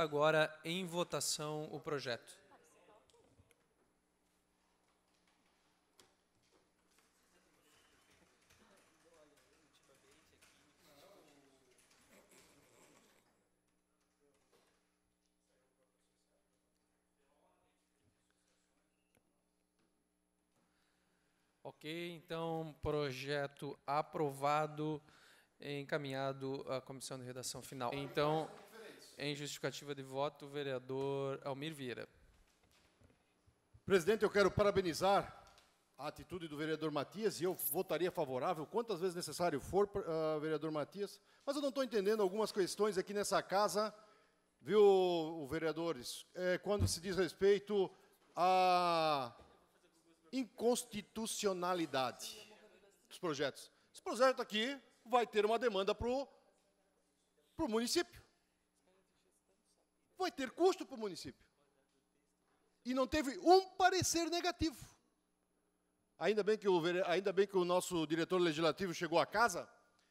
agora em votação o projeto. Ok, então, projeto aprovado, encaminhado à comissão de redação final. Então em justificativa de voto, o vereador Almir Vieira. Presidente, eu quero parabenizar a atitude do vereador Matias e eu votaria favorável quantas vezes necessário for, uh, vereador Matias. Mas eu não estou entendendo algumas questões aqui nessa casa, viu, vereadores, é, quando se diz respeito à inconstitucionalidade dos projetos. Esse projeto aqui vai ter uma demanda para o município vai ter custo para o município. E não teve um parecer negativo. Ainda bem, que o, ainda bem que o nosso diretor legislativo chegou à casa,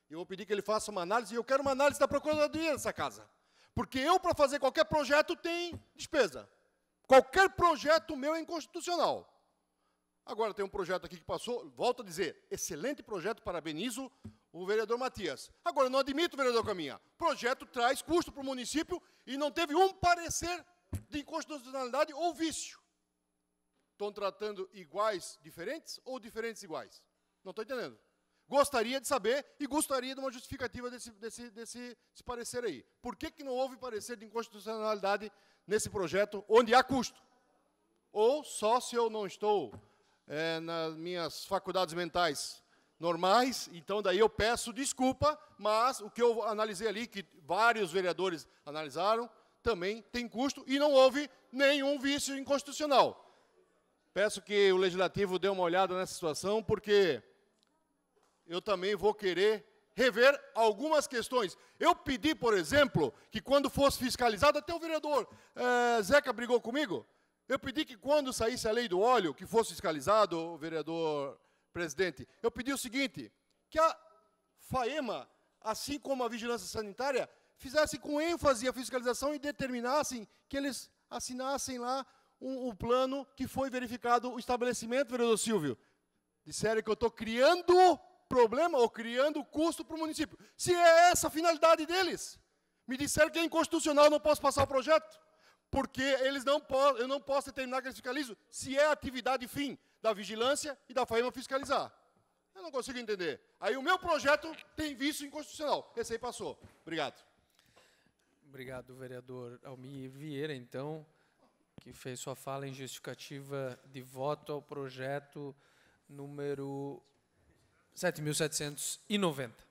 eu vou pedir que ele faça uma análise, e eu quero uma análise da Procuradoria dessa casa. Porque eu, para fazer qualquer projeto, tem despesa. Qualquer projeto meu é inconstitucional. Agora tem um projeto aqui que passou, volto a dizer, excelente projeto, parabenizo o vereador Matias. Agora, não admito, vereador Caminha, o projeto traz custo para o município e não teve um parecer de inconstitucionalidade ou vício. Estão tratando iguais diferentes ou diferentes iguais? Não estou entendendo. Gostaria de saber e gostaria de uma justificativa desse, desse, desse, desse parecer aí. Por que, que não houve parecer de inconstitucionalidade nesse projeto onde há custo? Ou só se eu não estou é, nas minhas faculdades mentais normais, então daí eu peço desculpa, mas o que eu analisei ali, que vários vereadores analisaram, também tem custo e não houve nenhum vício inconstitucional. Peço que o Legislativo dê uma olhada nessa situação, porque eu também vou querer rever algumas questões. Eu pedi, por exemplo, que quando fosse fiscalizado, até o vereador é, Zeca brigou comigo, eu pedi que quando saísse a lei do óleo, que fosse fiscalizado, o vereador presidente, eu pedi o seguinte: que a FAEMA, assim como a vigilância sanitária, fizesse com ênfase a fiscalização e determinassem que eles assinassem lá um, um plano que foi verificado o estabelecimento, vereador Silvio. Disseram que eu estou criando problema ou criando custo para o município. Se é essa a finalidade deles, me disseram que é inconstitucional, não posso passar o projeto porque eles não eu não posso determinar que eles fiscalizam se é atividade fim da vigilância e da FAEMA fiscalizar. Eu não consigo entender. Aí o meu projeto tem vício inconstitucional. Esse aí passou. Obrigado. Obrigado, vereador Almir Vieira, então, que fez sua fala em justificativa de voto ao projeto número 7.790.